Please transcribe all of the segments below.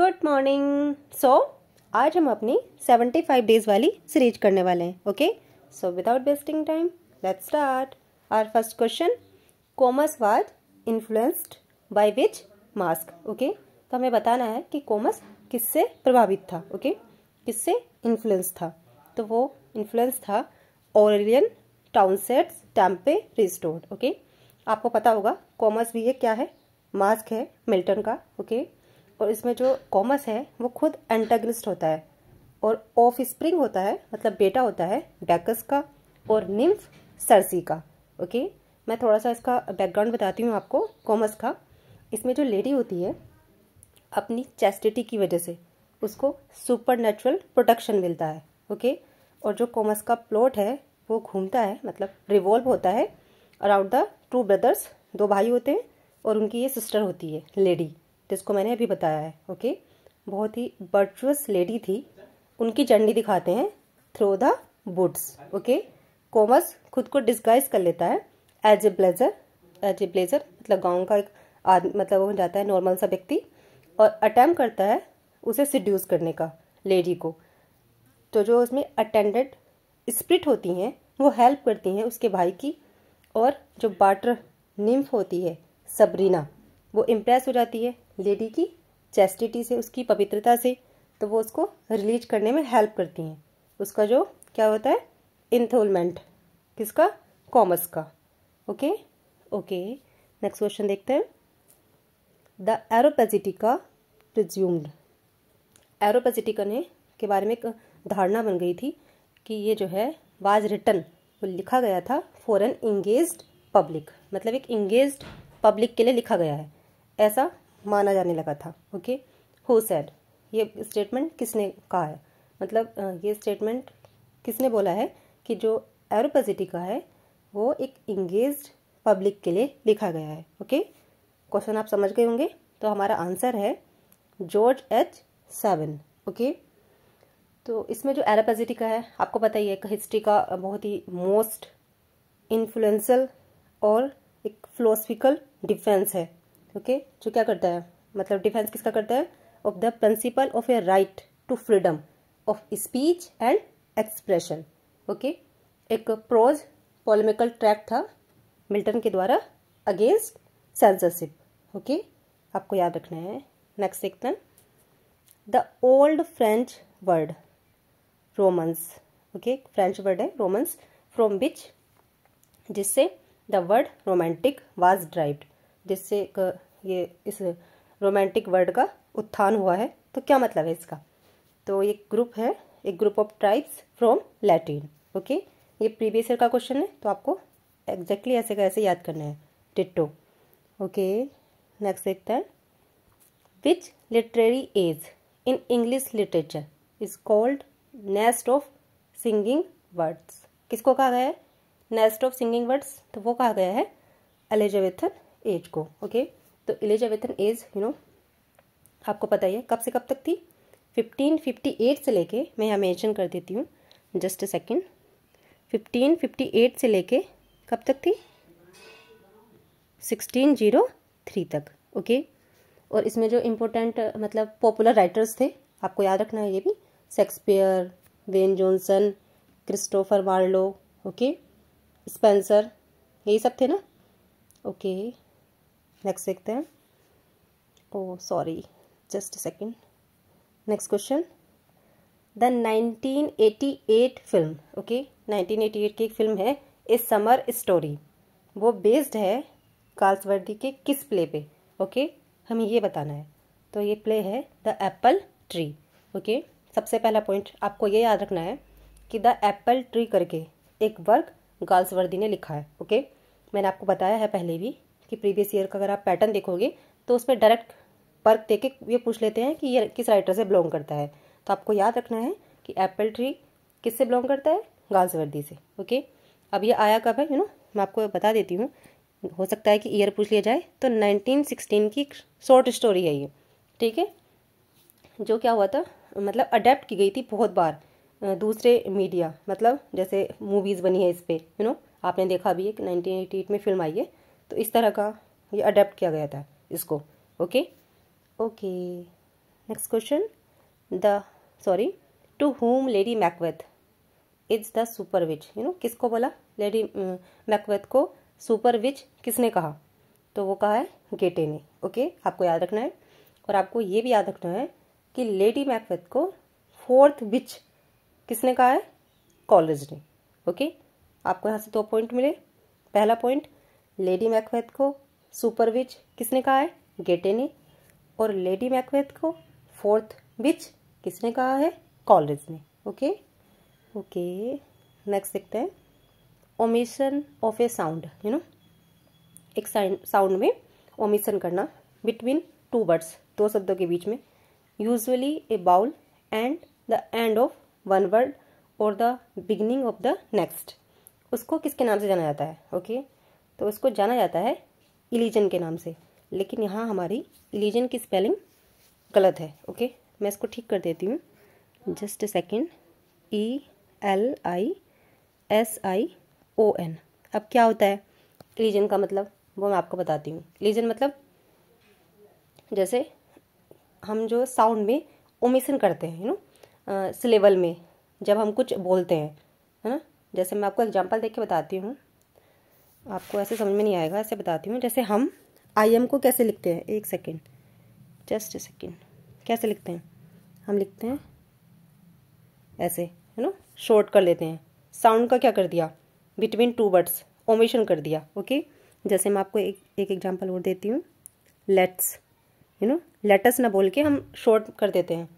Good morning so आज हम अपनी 75 डेज वाली सीरीज करने वाले हैं okay so without wasting time let's start our first question Comus was influenced by which masque okay तो हमें बताना है कि कॉमर्स किससे प्रभावित था ओके okay? किससे इन्फ्लुएंस था तो वो इन्फ्लुएंस था Aurelian Townshend's Tempe Restored okay आपको पता होगा कॉमर्स भी ये क्या है मास्क है मिल्टन का ओके okay? और इसमें जो कॉमस है वो खुद एंटागनिस्ट होता है और ऑफ स्प्रिंग होता है मतलब बेटा होता है डैकस का और निम्फ सरसी का ओके मैं थोड़ा सा इसका बैकग्राउंड बताती हूँ आपको कॉमस का इसमें जो लेडी होती है अपनी चेस्टिटी की वजह से उसको सुपर नेचुरल प्रोटेक्शन मिलता है ओके और जो कॉमस का प्लॉट है वो घूमता है मतलब रिवॉल्व होता है अराउंड द टू ब्रदर्स दो भाई होते हैं और उनकी ये सिस्टर होती है लेडी जिसको मैंने अभी बताया है ओके बहुत ही बर्चुअस लेडी थी उनकी जर्नी दिखाते हैं through the woods okay Comus खुद को डिस्गाइज कर लेता है as a villager as a villager मतलब गाँव का एक आदमी मतलब हो जाता है नॉर्मल सा व्यक्ति और अटैम्प करता है उसे सिड्यूस करने का लेडी को तो जो उसमें अटेंडेड स्प्रिट होती हैं वो हेल्प करती हैं उसके भाई की और जो बाटर निम्फ होती है सबरीना वो इम्प्रेस हो जाती है लेडी की चेस्टिटी से उसकी पवित्रता से तो वो उसको रिलीज करने में हेल्प करती हैं उसका जो क्या होता है इंथोलमेंट किसका कॉमर्स का ओके ओके नेक्स्ट क्वेश्चन देखते हैं द एरोपेजिटिका प्रिज्यूम्ड एरोपेजिटिका ने के बारे में एक धारणा बन गई थी कि ये जो है वाज रिटर्न वो लिखा गया था फॉर एन इंगेज पब्लिक मतलब एक इंगेज पब्लिक के लिए लिखा गया है ऐसा माना जाने लगा था ओके हो सैड ये स्टेटमेंट किसने कहा है मतलब ये स्टेटमेंट किसने बोला है कि जो एरोपेजिटी का है वो एक इंगेज पब्लिक के लिए लिखा गया है ओके क्वेश्चन आप समझ गए होंगे तो हमारा आंसर है जॉर्ज एच सेवन ओके तो इसमें जो एरापेजिटी का है आपको पता ही है एक हिस्ट्री का बहुत ही मोस्ट इन्फ्लुएंसल और एक फिलोसफिकल डिफेंस है ओके जो क्या करता है मतलब डिफेंस किसका करता है of the principle of a right to freedom of speech and expression okay एक प्रोज पॉलिमिकल ट्रैक था मिल्टन के द्वारा अगेंस्ट सेंसरशिप ओके आपको याद रखना है next then the old French word romance okay French word है रोमन्स फ्रॉम विच जिससे the word romantic was derived जिससे ये इस रोमांटिक वर्ड का उत्थान हुआ है तो क्या मतलब है इसका तो ये ग्रुप है एक group of tribes from Latin okay ये प्रीवियस ईयर का क्वेश्चन है तो आपको एग्जैक्टली ऐसे का ऐसे याद करना है टिट्टो ओके नेक्स्ट देखते हैं which literary age in English literature is called nest of singing birds किसको कहा गया है नेस्ट ऑफ सिंगिंग वर्ड्स तो वो कहा गया है एलिजाबेथन एज को ओके तो एलिजाबेथन एज यू नो आपको पता ही है कब से कब तक थी फिफ्टीन फिफ्टी एट से लेके मैं यहाँ मेंशन कर देती हूँ just a second fifteen fifty eight से लेके कब तक थी सिक्सटीन जीरो थ्री तक ओके और इसमें जो इम्पोर्टेंट मतलब पॉपुलर राइटर्स थे आपको याद रखना है ये भी Shakespeare Ben Jonson Christopher Marlowe okay Spenser यही सब थे ना ओके okay. नेक्स्ट देखते हैं oh sorry just second next question the 1988 film okay 1988 की एक फिल्म है ए समर स्टोरी वो बेस्ड है काल्सवर्दी के किस प्ले पे ओके okay? हमें ये बताना है तो ये प्ले है द एप्पल ट्री ओके सबसे पहला पॉइंट आपको ये याद रखना है कि द एप्पल ट्री करके एक वर्क गार्ल्सवर्दी ने लिखा है ओके okay? मैंने आपको बताया है पहले भी कि प्रीवियस ईयर का अगर आप पैटर्न देखोगे तो उस पर डायरेक्ट पर्क दे के ये पूछ लेते हैं कि ये किस राइटर से बिलोंग करता है तो आपको याद रखना है कि एप्पल ट्री किस से बिलोंग करता है गालसवर्दी से ओके अब ये आया कब है यू नो मैं आपको बता देती हूँ हो सकता है कि ईयर पूछ लिया जाए तो 1916 की शॉर्ट स्टोरी है ये ठीक है जो क्या हुआ था मतलब अडेप्ट की गई थी बहुत बार दूसरे मीडिया मतलब जैसे मूवीज़ बनी है इस पर यू नो आपने देखा भी है कि नाइनटीन में फिल्म आई है तो इस तरह का ये अडेप्ट किया गया था इसको okay okay next question the sorry to whom Lady Macbeth is the super witch you know किसको बोला लेडी मैकवेथ uh, को सुपर विच किसने कहा तो वो कहा है गेटे ने ओके आपको याद रखना है और आपको ये भी याद रखना है कि लेडी मैकवेथ को फोर्थ विच किसने कहा है कॉलेज ने ओके आपको यहाँ से दो पॉइंट मिले पहला पॉइंट लेडी मैकवेथ को सुपर विच किसने कहा है गेटे ने और लेडी मैकवेथ को फोर्थ विच किसने कहा है कॉलेज ने ओके ओके नेक्स्ट देखते हैं omission of a sound you know एक साउंड में ओमिशन करना बिटवीन टू वर्ड्स दो शब्दों के बीच में usually a vowel and the end of one word और the beginning of the next उसको किसके नाम से जाना जाता है ओके okay? तो इसको जाना जाता है इलीजन के नाम से लेकिन यहाँ हमारी इलीजन की स्पेलिंग गलत है ओके मैं इसको ठीक कर देती हूँ just second E L I S I O N अब क्या होता है इलीजन का मतलब वो मैं आपको बताती हूँ इलीजन मतलब जैसे हम जो साउंड में ओमिशन करते हैं यू नो सिलेबल में जब हम कुछ बोलते हैं है ना जैसे मैं आपको एग्जांपल देख के बताती हूँ आपको ऐसे समझ में नहीं आएगा ऐसे बताती हूँ जैसे हम आई एम को कैसे लिखते हैं एक सेकेंड जस्ट सेकेंड कैसे लिखते हैं हम लिखते हैं ऐसे है ना शॉर्ट कर लेते हैं साउंड का क्या कर दिया बिटवीन टू वर्ड्स ओमेशन कर दिया ओके जैसे मैं आपको एक एक एग्जांपल और देती हूँ लेट्स यू नो लेटस ना बोल के हम शॉर्ट कर देते हैं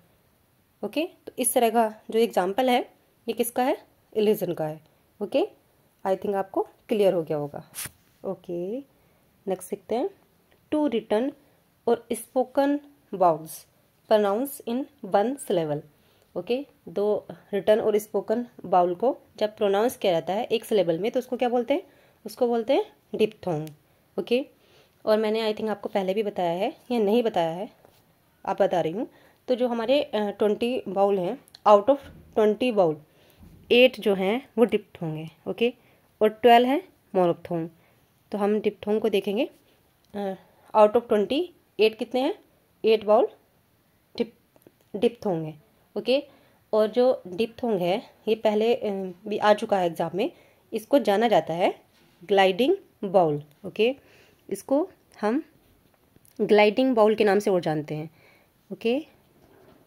ओके okay? तो इस तरह का जो एग्ज़ाम्पल है ये किसका है एलिजन का है ओके okay? आई थिंक आपको क्लियर हो गया होगा ओके नेक्स्ट सीखते हैं two written or spoken vowels pronounced in one syllable okay दो रिटर्न और स्पोकन बाउल को जब प्रोनाउंस किया जाता है एक सिलेबल में तो उसको क्या बोलते हैं उसको बोलते हैं डिपथोंग ओके okay? और मैंने आई थिंक आपको पहले भी बताया है या नहीं बताया है आप बता रही हूँ तो जो हमारे ट्वेंटी बाउल हैं out of twenty vowel eight जो हैं वो डिप्ट होंगे ओके और ट्वेल्व है मोनोपथोंग तो हम डिप्थोंग को देखेंगे आउट ऑफ ट्वेंटी एट कितने हैं एट बाउल डिप डिप्थोंग है ओके और जो डिप्थोंग है ये पहले भी आ चुका है एग्ज़ाम में इसको जाना जाता है ग्लाइडिंग बाउल ओके इसको हम ग्लाइडिंग बाउल के नाम से और जानते हैं ओके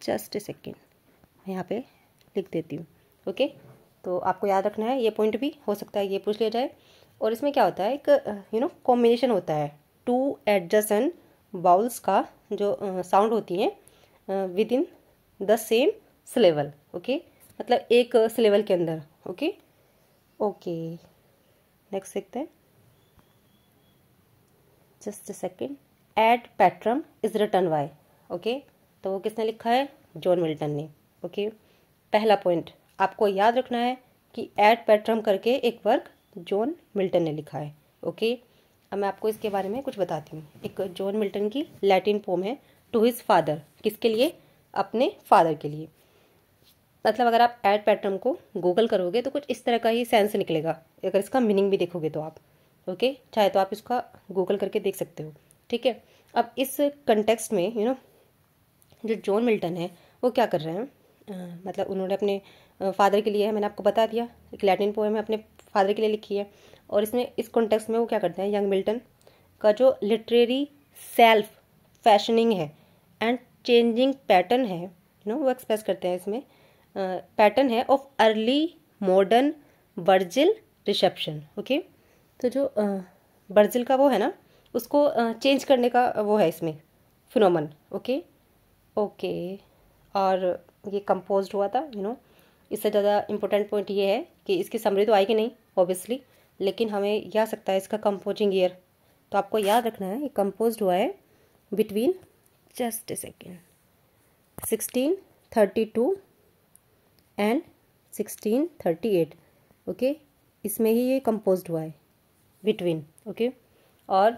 जस्ट ए सेकेंड यहाँ पे लिख देती हूँ ओके तो आपको याद रखना है ये पॉइंट भी हो सकता है ये पूछ लिया जाए और इसमें क्या होता है एक यू नो कॉम्बिनेशन होता है टू एडजसन बाउल्स का जो साउंड होती हैं within the same syllable okay मतलब एक सिलेवल के अंदर ओके ओके नेक्स्ट देखते हैं just a second Ad Patrem is written by okay तो वो किसने लिखा है जॉन मिल्टन ने ओके okay? पहला पॉइंट आपको याद रखना है कि एड पैट्रम करके एक वर्क जॉन मिल्टन ने लिखा है ओके अब मैं आपको इसके बारे में कुछ बताती हूँ एक जॉन मिल्टन की लैटिन पोम है टू हिज फादर किसके लिए अपने फादर के लिए मतलब अगर आप एड पैटर्न को गूगल करोगे तो कुछ इस तरह का ही सेंस निकलेगा अगर इसका मीनिंग भी देखोगे तो आप ओके चाहे तो आप इसका गूगल करके देख सकते हो ठीक है अब इस कंटेक्स्ट में यू you नो know, जो जॉन मिल्टन है वो क्या कर रहे हैं मतलब उन्होंने अपने फादर के लिए है मैंने आपको बता दिया एक लैटिन पोएम है अपने फादर के लिए लिखी है और इसमें इस कॉन्टेक्स्ट में वो क्या करते हैं यंग मिल्टन का जो लिटरेरी सेल्फ फैशनिंग है एंड चेंजिंग पैटर्न है यू नो वो एक्सप्रेस करते हैं इसमें पैटर्न है of early modern Virgil reception okay तो जो वर्जिल का वो है ना उसको चेंज करने का वो है इसमें फिनोमन ओके ओके और ये कंपोज हुआ था यू नो इससे ज़्यादा इंपॉर्टेंट पॉइंट ये है कि इसकी समरी तो आएगी नहीं ऑब्वियसली लेकिन हमें यह सकता है इसका कंपोजिंग ईयर तो आपको याद रखना है ये कंपोज हुआ है between just a second sixteen thirty two and sixteen thirty eight okay इसमें ही ये कंपोज हुआ है बिटवीन ओके okay? और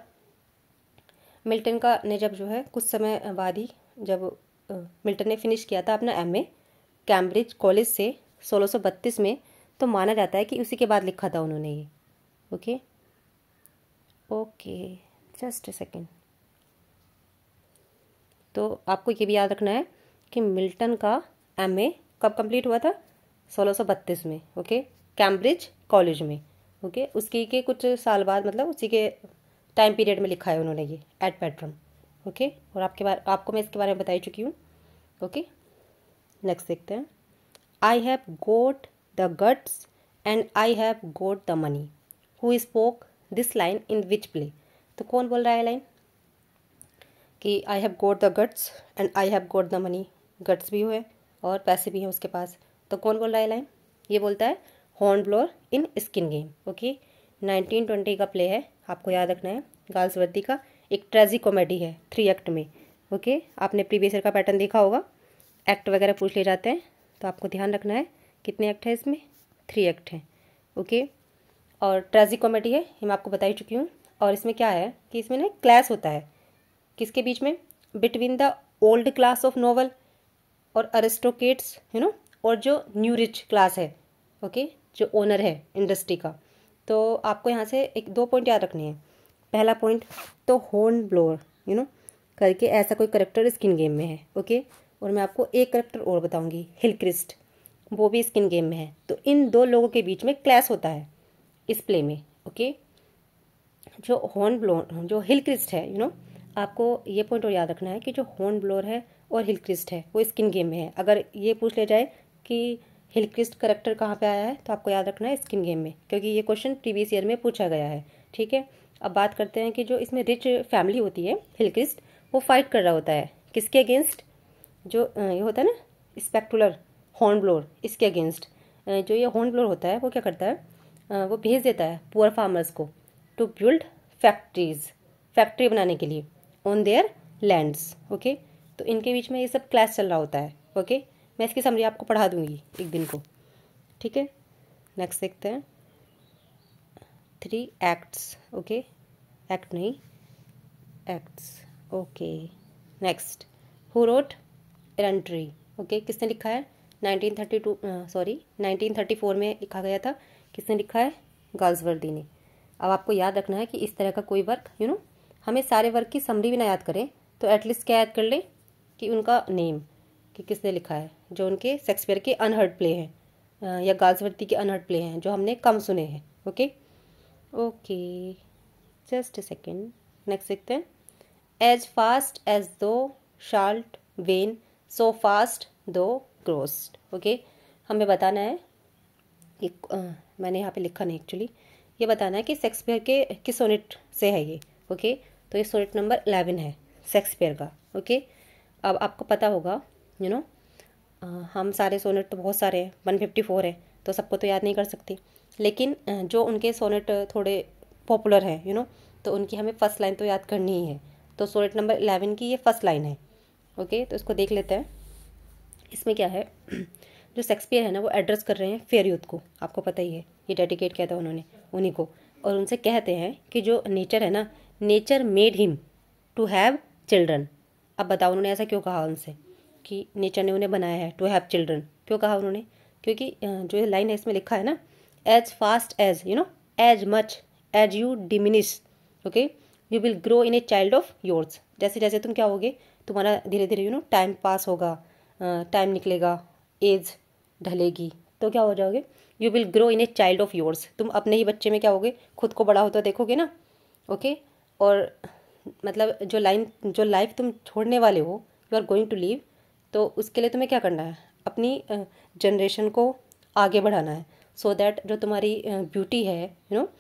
मिल्टन का ने जब जो है कुछ समय बाद ही जब मिल्टन ने फिनिश किया था अपना एम ए कैम्ब्रिज कॉलेज से 1632 में तो माना जाता है कि उसी के बाद लिखा था उन्होंने ये okay okay just a second तो आपको ये भी याद रखना है कि मिल्टन का एम ए कब कंप्लीट हुआ था 1632 में ओके कैम्ब्रिज कॉलेज में ओके उसकी के कुछ साल बाद मतलब उसी के टाइम पीरियड में लिखा है उन्होंने ये एट पेट्रम ओके और आपके बारे आपको मैं इसके बारे में बताई चुकी हूँ ओके नेक्स्ट देखते हैं I have got the guts and I have got the money who spoke this line in which play तो कौन बोल रहा है लाइन कि I have got the guts and I have got the money guts भी हुए और पैसे भी हैं उसके पास तो कौन बोल रहा है लाइन ये बोलता है Hornblower in Skin Game okay nineteen twenty का प्ले है आपको याद रखना है वर्दी का एक ट्रेजी कॉमेडी है थ्री एक्ट में ओके आपने प्रीवियस ईयर का पैटर्न देखा होगा एक्ट वगैरह पूछ ले जाते हैं तो आपको ध्यान रखना है कितने एक्ट हैं इसमें थ्री एक्ट हैं ओके और ट्रेजिक कॉमेडी है ये मैं आपको बता ही चुकी हूँ और इसमें क्या है कि इसमें ना क्लास होता है किसके बीच में between the old class of noble और अरेस्टोकेट्स यू नो और जो न्यू रिच क्लास है ओके जो ओनर है इंडस्ट्री का तो आपको यहाँ से एक दो पॉइंट याद रखने हैं पहला पॉइंट तो होन ब्लोअर यू नो करके ऐसा कोई करेक्टर स्किन गेम में है ओके okay? और मैं आपको एक करेक्टर और बताऊंगी हिलक्रिस्ट वो भी स्किन गेम में है तो इन दो लोगों के बीच में क्लैश होता है इस प्ले में ओके जो हॉर्न ब्लोर जो हिल क्रिस्ट है यू नो आपको ये पॉइंट और याद रखना है कि जो हॉर्न ब्लोर है और हिल क्रिस्ट है वो स्किन गेम में है अगर ये पूछ लिया जाए कि हिल क्रिस्ट करेक्टर कहाँ पर आया है तो आपको याद रखना है स्किन गेम में क्योंकि ये क्वेश्चन प्रीवियस ईयर में पूछा गया है ठीक है अब बात करते हैं कि जो इसमें रिच फैमिली होती है हिल क्रिस्ट वो फाइट कर रहा होता है किसके अगेंस्ट जो ये होता है ना स्पेक्टुलर हॉर्न ब्लोर इसके अगेंस्ट जो ये हॉर्न ब्लोर होता है वो क्या करता है वो भेज देता है पुअर फार्मर्स को टू बिल्ड फैक्ट्रीज फैक्ट्री बनाने के लिए ऑन देयर लैंड्स ओके तो इनके बीच में ये सब क्लास चल रहा होता है ओके मैं इसकी समरी आपको पढ़ा दूंगी एक दिन को ठीक है नेक्स्ट देखते हैं थ्री एक्ट्स ओके एक्ट नहीं acts okay next who wrote एरंट्री ओके किसने लिखा है 1932 सॉरी uh, 1934 में लिखा गया था किसने लिखा है गर्ल्सवर्दी ने अब आपको याद रखना है कि इस तरह का कोई वर्क यू नो हमें सारे वर्क की समरी भी ना याद करें तो एटलीस्ट क्या याद कर लें कि उनका नेम कि किसने लिखा है जो उनके शेक्सपियर के अनहर्ड प्ले हैं या गर्ल्सवर्दी के अनहर्ड प्ले हैं जो हमने कम सुने हैं okay okay just second next देखते हैं as fast as thou shalt wane so fast thou grow'st okay हमें बताना है एक आ, मैंने यहाँ पे लिखा नहीं एक्चुअली ये बताना है कि शेक्सपियर के किस सोनेट से है ये ओके तो ये सोनेट नंबर एलेवन है शेक्सपियर का ओके अब आपको पता होगा यू नो हम सारे सोनेट तो बहुत सारे हैं वन फिफ्टी फोर है तो सबको तो याद नहीं कर सकते लेकिन जो उनके सोनेट थोड़े पॉपुलर हैं यू नो तो उनकी हमें फ़र्स्ट लाइन तो याद करनी ही है तो सोनेट नंबर एलेवन की ये फ़र्स्ट लाइन है ओके तो इसको देख लेते हैं इसमें क्या है जो शेक्सपियर है ना वो एड्रेस कर रहे हैं फेयर यूथ को आपको पता ही है ये डेडिकेट किया था उन्होंने उन्हीं को और उनसे कहते हैं कि जो नेचर है ना nature made him to have children अब बताओ उन्होंने ऐसा क्यों कहा उनसे कि नेचर ने उन्हें बनाया है टू हैव चिल्ड्रन क्यों कहा उन्होंने क्योंकि जो लाइन है इसमें लिखा है ना as fast as you know as much as you diminish okay you will grow in a child of yours जैसे जैसे तुम क्या होगे तुम्हारा धीरे धीरे यू नो टाइम पास होगा टाइम निकलेगा एज ढलेगी तो क्या हो जाओगे you will grow in a child of yours तुम अपने ही बच्चे में क्या होगे खुद को बड़ा होता देखोगे ना ओके okay? और मतलब जो लाइन जो लाइफ तुम छोड़ने वाले हो you are going to leave तो उसके लिए तुम्हें क्या करना है अपनी जनरेशन को आगे बढ़ाना है सो so दैट जो तुम्हारी ब्यूटी है यू you नो know,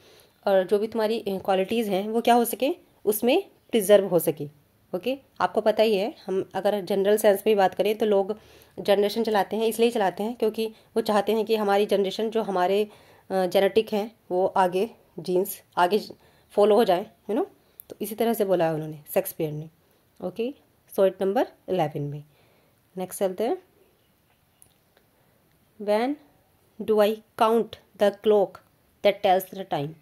और जो भी तुम्हारी क्वालिटीज़ हैं वो क्या हो सके उसमें प्रिजर्व हो सके ओके आपको पता ही है हम अगर जनरल सेंस में बात करें तो लोग जनरेशन चलाते हैं इसलिए चलाते हैं क्योंकि वो चाहते हैं कि हमारी जनरेशन जो हमारे जेनेटिक हैं वो आगे जीन्स आगे फॉलो हो जाए यू नो तो इसी तरह से बोला है उन्होंने शेक्सपियर ने ओके सोइट नंबर इलेवन में नेक्स्ट चलते हैं when do I count the clock that tells the time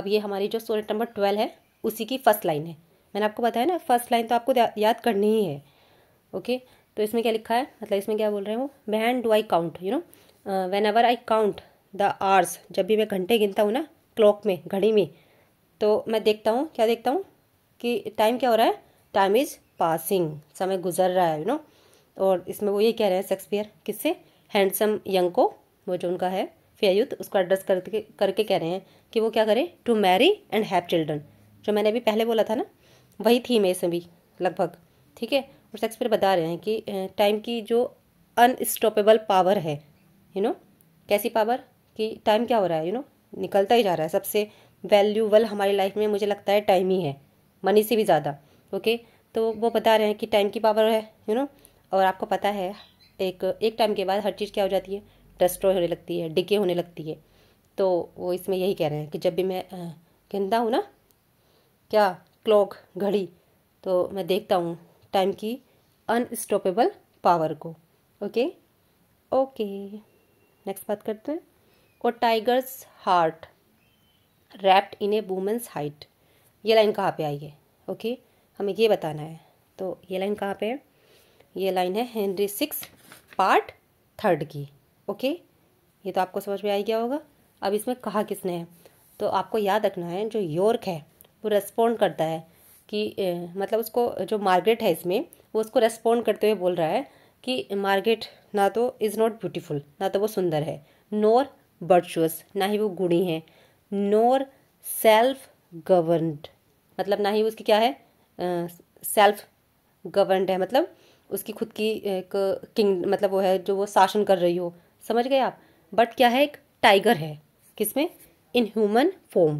अब ये हमारी जो सोनेट नंबर ट्वेल्व है उसी की फर्स्ट लाइन है मैंने आपको बताया ना फर्स्ट लाइन तो आपको याद करनी ही है ओके तो इसमें क्या लिखा है मतलब इसमें क्या बोल रहे हैं वो when do I count you know whenever I count the hours जब भी मैं घंटे गिनता हूँ ना क्लॉक में घड़ी में तो मैं देखता हूँ क्या देखता हूँ कि टाइम क्या हो रहा है टाइम इज़ पासिंग समय गुजर रहा है यू you नो know? और इसमें वो ये कह रहे हैं शेक्सपियर किससे हैंडसम यंग को वो जो उनका है फेयुद्ध उसको एड्रेस करके करके कह रहे हैं कि वो क्या करें to marry and have children जो मैंने अभी पहले बोला था ना वही थीम है इसमें भी लगभग ठीक है और शेक्सपियर बता रहे हैं कि टाइम की जो अनस्टॉपेबल पावर है यू नो कैसी पावर कि टाइम क्या हो रहा है यू नो निकलता ही जा रहा है सबसे वैल्यूबल हमारी लाइफ में मुझे लगता है टाइम ही है मनी से भी ज़्यादा ओके तो वो बता रहे हैं कि टाइम की पावर है यू नो और आपको पता है एक एक टाइम के बाद हर चीज़ क्या हो जाती है डिस्ट्रॉय होने लगती है डिगे होने लगती है तो वो इसमें यही कह रहे हैं कि जब भी मैं गंदा हूँ ना क्या क्लॉक घड़ी तो मैं देखता हूँ टाइम की अनस्टॉपेबल पावर को ओके ओके नेक्स्ट बात करते हैं और tiger's heart wrapped in a woman's hide ये लाइन कहाँ पे आई है ओके हमें ये बताना है तो ये लाइन कहाँ पे है ये लाइन है हेनरी सिक्स पार्ट थर्ड की ओके ये तो आपको समझ में आ गया होगा अब इसमें कहा किसने है तो आपको याद रखना है जो यॉर्क है वो रेस्पॉन्ड करता है कि मतलब उसको जो मार्गरेट है इसमें वो उसको रेस्पॉन्ड करते हुए बोल रहा है कि मार्गरेट ना तो इज़ नॉट ब्यूटीफुल ना तो वो सुंदर है नोर वर्चुअस ना ही वो गुणी है नोर सेल्फ गवर्नड मतलब ना ही उसकी क्या है सेल्फ गवर्नड है मतलब उसकी खुद की एक किंग मतलब वो है जो वो शासन कर रही हो समझ गए आप बट क्या है एक टाइगर है किसमें इन ह्यूमन फॉर्म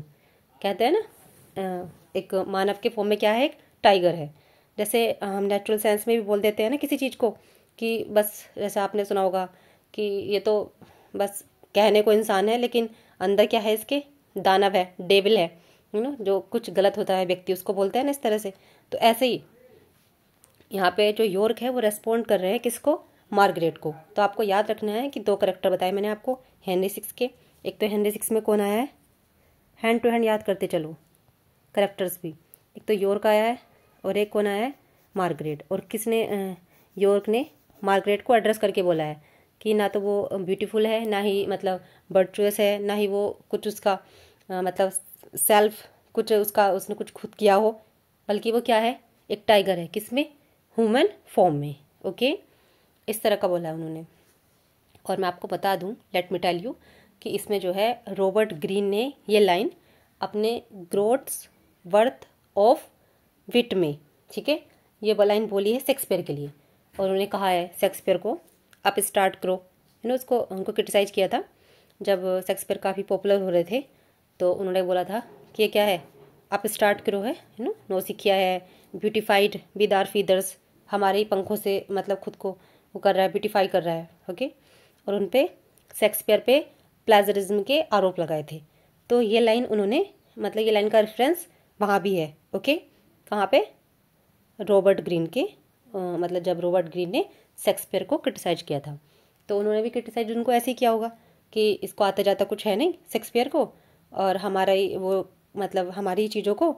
कहते हैं ना एक मानव के फॉर्म में क्या है एक टाइगर है जैसे हम नेचुरल साइंस में भी बोल देते हैं ना किसी चीज़ को कि बस जैसे आपने सुना होगा कि ये तो बस कहने को इंसान है लेकिन अंदर क्या है इसके दानव है डेबल है यू नो जो कुछ गलत होता है व्यक्ति उसको बोलते हैं ना इस तरह से तो ऐसे ही यहाँ पे जो योर्क है वो रेस्पॉन्ड कर रहे हैं किसको मार्गरेट को तो आपको याद रखना है कि दो करेक्टर बताए मैंने आपको हेनरी सिक्स के एक तो हेनरी सिक्स में कौन आया है हैंड टू हैंड याद करते चलो करेक्टर्स भी एक तो योर्क आया है और एक कौन आया है मार्गरेट और किसने योर्क ने मार्गरेट को एड्रेस करके बोला है कि ना तो वो ब्यूटीफुल है ना ही मतलब वर्चुअस है ना ही वो कुछ उसका आ, मतलब सेल्फ कुछ उसका उसने कुछ खुद किया हो बल्कि वो क्या है एक टाइगर है किस में ह्यूमन फॉर्म में ओके इस तरह का बोला है उन्होंने और मैं आपको बता दूं लेट मी टेल यू कि इसमें जो है रॉबर्ट ग्रीन ने ये लाइन अपने ग्रोट्स वर्थ ऑफ विट में ठीक है ये लाइन बोली है शेक्सपियर के लिए और उन्होंने कहा है शेक्सपियर को आप स्टार्ट करो है ना उसको उनको क्रिटिसाइज किया था जब शेक्सपियर काफ़ी पॉपुलर हो रहे थे तो उन्होंने बोला था कि ये क्या है आप स्टार्ट करो है ना नो सीखिया है ब्यूटिफाइड बीदार फीदर्स हमारे ही पंखों से मतलब खुद को वो कर रहा है ब्यूटिफाई कर रहा है ओके और उन पर शेक्सपियर पे प्लेजरिज्म के आरोप लगाए थे तो ये लाइन उन्होंने मतलब ये लाइन का रेफरेंस वहाँ भी है ओके कहाँ पे रॉबर्ट ग्रीन के आ, मतलब जब रॉबर्ट ग्रीन ने शेक्सपियर को क्रिटिसाइज किया था तो उन्होंने भी क्रिटिसाइज उनको ऐसे ही किया होगा कि इसको आता जाता कुछ है नहीं शेक्सपियर को और हमारा ही वो मतलब हमारी ही चीज़ों को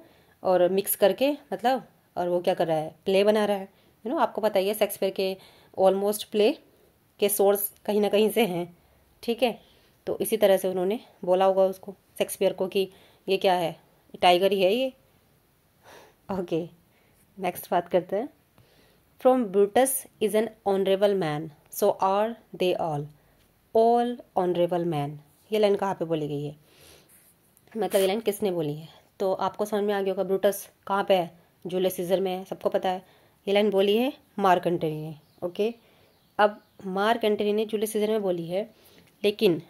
और मिक्स करके मतलब और वो क्या कर रहा है प्ले बना रहा है यू नो आपको पता ही है शेक्सपियर के ऑलमोस्ट प्ले के सोर्स कहीं ना कहीं से हैं ठीक है तो इसी तरह से उन्होंने बोला होगा उसको शेक्सपियर को कि ये क्या है टाइगर ही है ये ओके नेक्स्ट बात करते हैं from Brutus is an honourable man so are they all all honourable man ये लाइन कहाँ पे बोली गई है मतलब ये लाइन किसने बोली है तो आपको समझ में आ गया होगा ब्रूटस कहाँ पे है जूले सीजर में है सबको पता है ये लाइन बोली है मार्क एंटनी ने ओके अब मार्क एंटनी ने जूले सीजर में बोली है लेकिन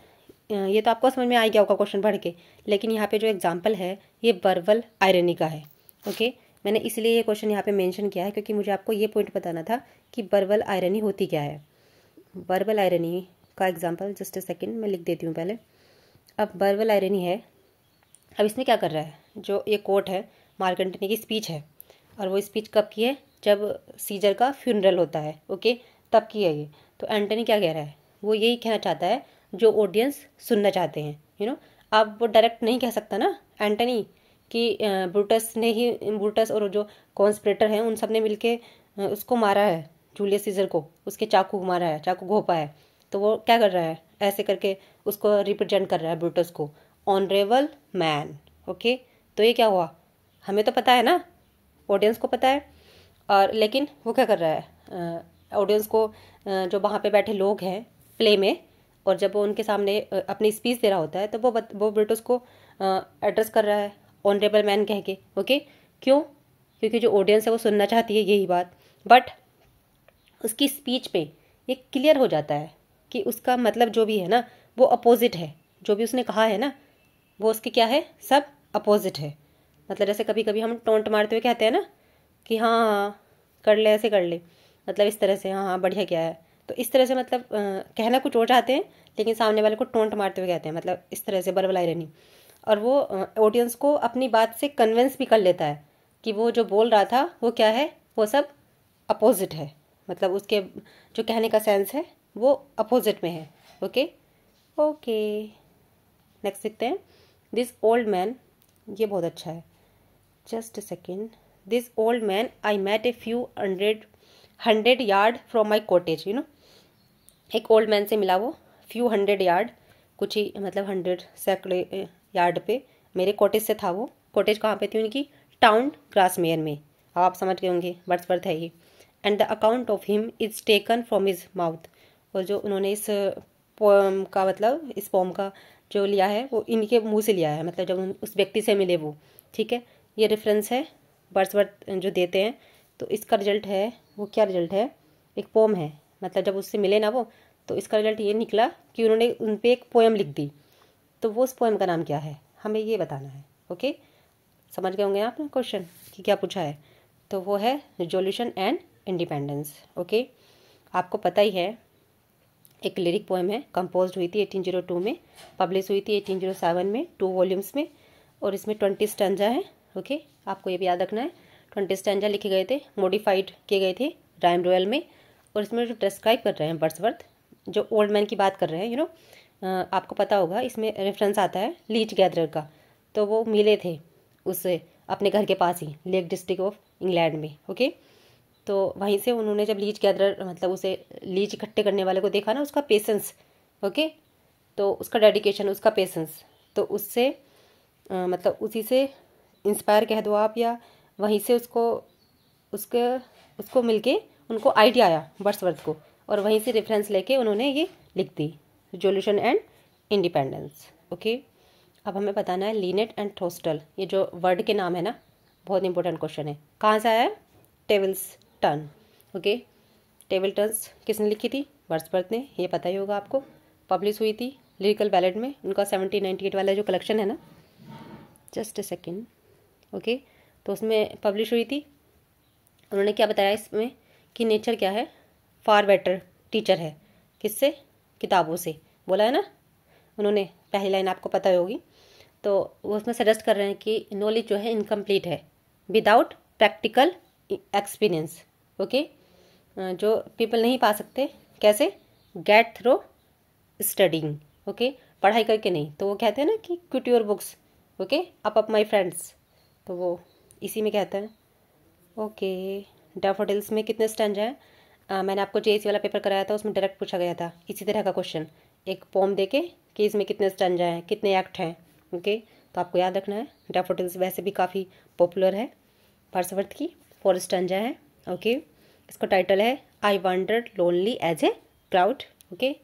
ये तो आपको समझ में आ गया होगा क्वेश्चन पढ़ के लेकिन यहाँ पे जो एग्जाम्पल है ये बर्वल आयरनी का है ओके मैंने इसलिए ये क्वेश्चन यहाँ पे मेंशन किया है क्योंकि मुझे आपको ये पॉइंट बताना था कि बर्वल आयरनी होती क्या है बर्बल आयरनी का एग्जाम्पल जस्ट अ सेकेंड मैं लिख देती हूँ पहले अब बर्वल आयरनी है अब इसमें क्या कर रहा है जो ये कोर्ट है मार्कंटनी की स्पीच है और वो स्पीच कब की है जब सीजर का फ्यूनरल होता है ओके तब की है ये तो एंटनी क्या कह रहा है वो यही कहना चाहता है जो ऑडियंस सुनना चाहते हैं यू नो आप वो डायरेक्ट नहीं कह सकता ना एंटनी कि ब्रूटस ने ही ब्रूटस और जो कॉन्स्परेटर हैं उन सब ने मिलके उसको मारा है जूलियस सीजर को उसके चाकू को मारा है चाकू घोपा है तो वो क्या कर रहा है ऐसे करके उसको रिप्रेजेंट कर रहा है ब्रूटस को ऑनरेबल मैन ओके तो ये क्या हुआ हमें तो पता है ना ऑडियंस को पता है और लेकिन वो क्या कर रहा है ऑडियंस को जो वहाँ पे बैठे लोग हैं प्ले में और जब वो उनके सामने अपनी स्पीच दे रहा होता है तो वो बत, वो ब्रिटिश को एड्रेस कर रहा है ऑनरेबल मैन कह के ओके क्यों क्योंकि जो ऑडियंस है वो सुनना चाहती है यही बात बट उसकी स्पीच पे ये क्लियर हो जाता है कि उसका मतलब जो भी है ना वो अपोजिट है जो भी उसने कहा है ना वो उसके क्या है सब अपोजिट है मतलब जैसे कभी कभी हम टोंट मारते हुए कहते हैं ना कि हाँ, हाँ हाँ कर ले ऐसे कर ले मतलब इस तरह से हाँ हाँ बढ़िया क्या है तो इस तरह से मतलब आ, कहना कुछ और चाहते हैं लेकिन सामने वाले को टोंट मारते हुए कहते हैं मतलब इस तरह से बलबलाई रहनी और वो ऑडियंस को अपनी बात से कन्वेंस भी कर लेता है कि वो जो बोल रहा था वो क्या है वो सब अपोजिट है मतलब उसके जो कहने का सेंस है वो अपोजिट में है ओके ओके नेक्स्ट देखते हैं दिस ओल्ड मैन ये बहुत अच्छा है just second this old man I met a few hundred hundred yard from my cottage you know एक ओल्ड मैन से मिला वो फ्यू हंड्रेड यार्ड कुछ ही मतलब हंड्रेड सैकड़े यार्ड पे मेरे कॉटेज से था वो कॉटेज कहाँ पे थी उनकी टाउन ग्रासमेयर में अब आप समझ गए होंगे बर्थ है ये and the account of him is taken from his mouth और जो उन्होंने इस पोम का मतलब इस पोम का जो लिया है वो इनके मुंह से लिया है मतलब जब उस व्यक्ति से मिले वो ठीक है ये रेफरेंस है बर्ड्स जो देते हैं तो इसका रिजल्ट है वो क्या रिजल्ट है एक पोम है मतलब जब उससे मिले ना वो तो इसका रिजल्ट ये निकला कि उन्होंने उन पर एक पोएम लिख दी तो वो उस पोएम का नाम क्या है हमें ये बताना है ओके समझ गए होंगे आप क्वेश्चन कि क्या पूछा है तो वो है रिजोल्यूशन एंड इंडिपेंडेंस ओके आपको पता ही है एक लिरिक पोएम है कंपोज हुई थी एटीन जीरो टू में पब्लिश हुई थी एटीन जीरो सेवन में टू वॉल्यूम्स में और इसमें ट्वेंटी स्टंजा है ओके आपको ये भी याद रखना है ट्वेंटी स्टैंडा लिखे गए थे मॉडिफाइड किए गए थे राइम रोयल में और इसमें जो डिस्क्राइब कर रहे हैं बर्सवर्थ जो ओल्ड मैन की बात कर रहे हैं यू नो आपको पता होगा इसमें रेफरेंस आता है लीच गैदरर का तो वो मिले थे उससे अपने घर के पास ही लेक डिस्ट्रिक्ट ऑफ इंग्लैंड में ओके तो वहीं से उन्होंने जब लीच गैदरर मतलब उसे लीच इकट्ठे करने वाले को देखा ना उसका पेशेंस ओके तो उसका डेडिकेशन उसका पेशेंस तो उससे मतलब उसी से इंस्पायर कह दो आप या वहीं से उसको उसके उसको मिलके उनको आइडिया आया वर्ड्सवर्थ को और वहीं से रेफरेंस लेके उन्होंने ये लिख दी रिजोल्यूशन एंड इंडिपेंडेंस ओके अब हमें बताना है लीनेट एंड थोस्टल ये जो वर्ड के नाम है ना बहुत इंपॉर्टेंट क्वेश्चन है कहाँ से आया है tables turn okay table turns किसने लिखी थी वर्ड्सवर्थ ने ये पता ही होगा आपको पब्लिश हुई थी लिरिकल बैलेट में उनका सेवनटीन नाइन्टी एट वाला जो कलेक्शन है ना जस्ट अ सेकेंड ओके तो उसमें पब्लिश हुई थी उन्होंने क्या बताया इसमें कि नेचर क्या है फार बेटर टीचर है किससे किताबों से बोला है ना उन्होंने पहली लाइन आपको पता होगी तो वो उसमें सजेस्ट कर रहे हैं कि नॉलेज जो है इनकम्प्लीट है विदाउट प्रैक्टिकल एक्सपीरियंस ओके जो पीपल नहीं पा सकते कैसे गेट थ्रो स्टडिंग ओके पढ़ाई करके नहीं तो वो कहते हैं ना कि quit your books okay up up my friends तो वो इसी में कहते हैं ओके डैफोडिल्स में कितने स्टैंड हैं मैंने आपको जे वाला पेपर कराया था उसमें डायरेक्ट पूछा गया था इसी तरह का क्वेश्चन एक पॉम दे के कि इसमें कितने स्टैंड हैं कितने एक्ट हैं ओके तो आपको याद रखना है डेफोटिल्स वैसे भी काफ़ी पॉपुलर है पार्सवर्थ की फोर स्टैंड है ओके इसका टाइटल है I wonder lonely as a crowd okay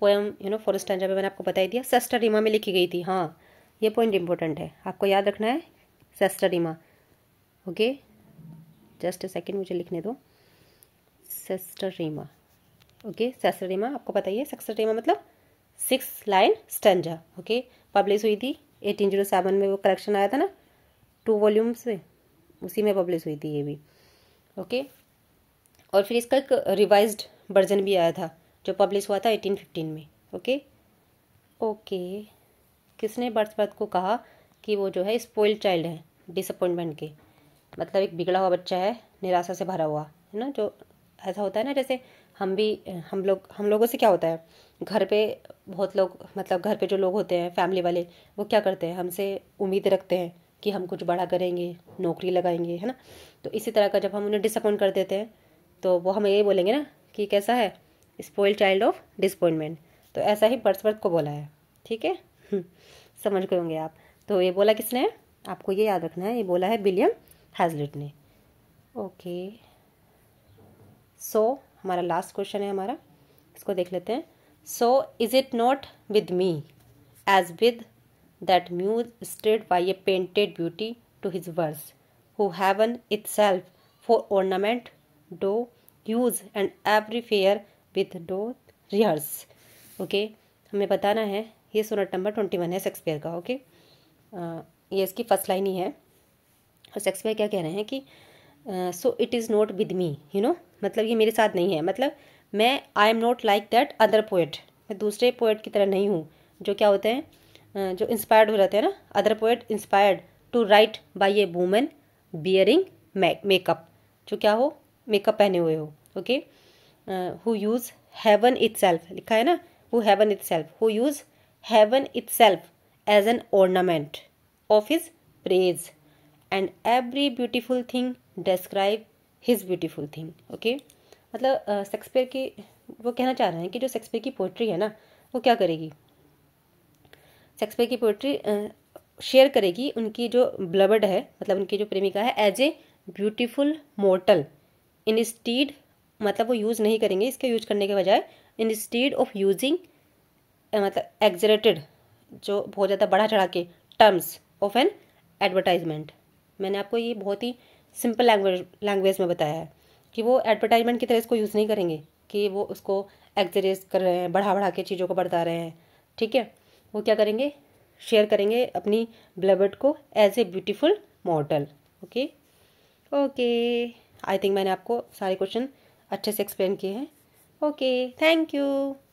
poem you know four stanza में मैंने आपको बताई दिया सेस्टर रिमा में लिखी गई थी हाँ ये पॉइंट इंपॉर्टेंट है आपको याद रखना है sesta rima okay just second मुझे लिखने दो रीमा ओके रीमा आपको बताइए ही रीमा मतलब six line stanza okay publish हुई थी एटीन जीरो सेवन में वो कलेक्शन आया था ना टू वॉल्यूम से उसी में पब्लिश हुई थी ये भी ओके okay? और फिर इसका एक रिवाइज वर्जन भी आया था जो पब्लिश हुआ था एटीन फिफ्टीन में ओके ओके किसने बर्थ को कहा कि वो जो है स्पोइल्ड चाइल्ड है डिसअपॉइंटमेंट के मतलब एक बिगड़ा हुआ बच्चा है निराशा से भरा हुआ है ना जो ऐसा होता है ना जैसे हम भी हम लोग हम लोगों से क्या होता है घर पे बहुत लोग मतलब घर पे जो लोग होते हैं फैमिली वाले वो क्या करते हैं हमसे उम्मीद रखते हैं कि हम कुछ बड़ा करेंगे नौकरी लगाएंगे है ना तो इसी तरह का जब हम उन्हें डिसअपॉइंट कर देते हैं तो वो हमें यही बोलेंगे ना कि कैसा है स्पॉइल चाइल्ड ऑफ डिसअपॉइंटमेंट तो ऐसा ही बर्सवर्थ को बोला है ठीक है हम्म, समझ गए होंगे आप तो ये बोला किसने आपको ये याद रखना है ये बोला है विलियम हैजलिट ने ओके सो हमारा लास्ट क्वेश्चन है हमारा इसको देख लेते हैं so is it not with me as with that muse stirred by a painted beauty to his verse who heaven itself for ornament doth use and every fair with doth rehearse okay हमें बताना है ये sonnet number twenty one है Shakespeare का okay okay? ये इसकी first line ही है और शेक्सपियर क्या कह रहे हैं कि so it is not with me you know मतलब ये मेरे साथ नहीं है मतलब मैं I am not like that other poet मैं दूसरे पोएट की तरह नहीं हूँ जो क्या होते हैं जो इंस्पायर्ड हो जाते हैं ना other poet inspired to write by a woman bearing makeup जो क्या हो मेकअप पहने हुए हो okay who use heaven itself लिखा है ना who heaven itself who use heaven itself as an ornament of his praise and every beautiful thing describe his beautiful thing okay मतलब Shakespeare की वो कहना चाह रहे हैं कि जो शेक्सपियर की पोइट्री है ना वो क्या करेगी शेक्सपियर की पोइट्री शेयर करेगी उनकी जो ब्लबड है मतलब उनकी जो प्रेमिका है as a beautiful mortal instead मतलब वो यूज़ नहीं करेंगे इसके यूज करने के बजाय इन स्टीड ऑफ यूजिंग मतलब एग्जरेटेड जो बहुत ज़्यादा बढ़ा चढ़ा के टर्म्स ऑफ एन एडवर्टाइजमेंट मैंने आपको ये बहुत ही सिंपल लैंग्वेज लैंग्वेज में बताया है कि वो एडवर्टाइजमेंट की तरह इसको यूज़ नहीं करेंगे कि वो उसको एक्जरेज कर रहे हैं बढ़ा बढ़ा के चीज़ों को बढ़ता रहे हैं ठीक है वो क्या करेंगे शेयर करेंगे अपनी ब्लबर्ट को as a beautiful model okay okay I think मैंने आपको सारे क्वेश्चन अच्छे से एक्सप्लेन किए हैं ओके थैंक यू